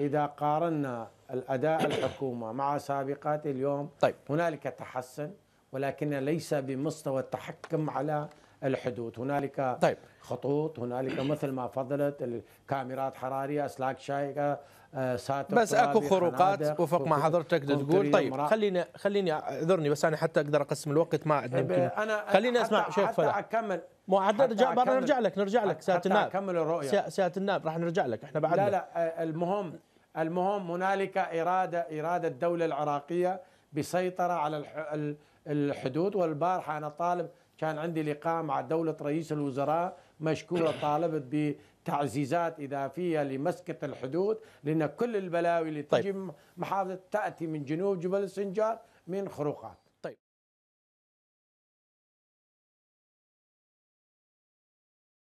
اذا قارنا الاداء الحكومه مع سابقات اليوم طيب. هنالك تحسن ولكن ليس بمستوى التحكم على الحدود هنالك طيب. خطوط هنالك مثل ما فضلت الكاميرات حراريه اسلاك شائكه آه، ساتر بس اكو خروقات وفق ما حضرتك تقول طيب خليني خلينا خليني اعذرني بس انا حتى اقدر اقسم الوقت ما عندنا إيه، يمكن أنا اسمع شيخ فلاح حتى اكمل مو نرجع برا نرجع لك نرجع لك سياده النائب اكمل الرؤيه سياده النائب راح نرجع لك احنا بعد لا لا آه، المهم المهم هنالك اراده اراده الدوله العراقيه بسيطره على الحدود والبارحه انا طالب كان عندي لقاء مع دولة رئيس الوزراء مشكورة طالبت بتعزيزات إضافية لمسكة الحدود لأن كل البلاوي اللي طيب. محافظة تأتي من جنوب جبل السنجار من خروقات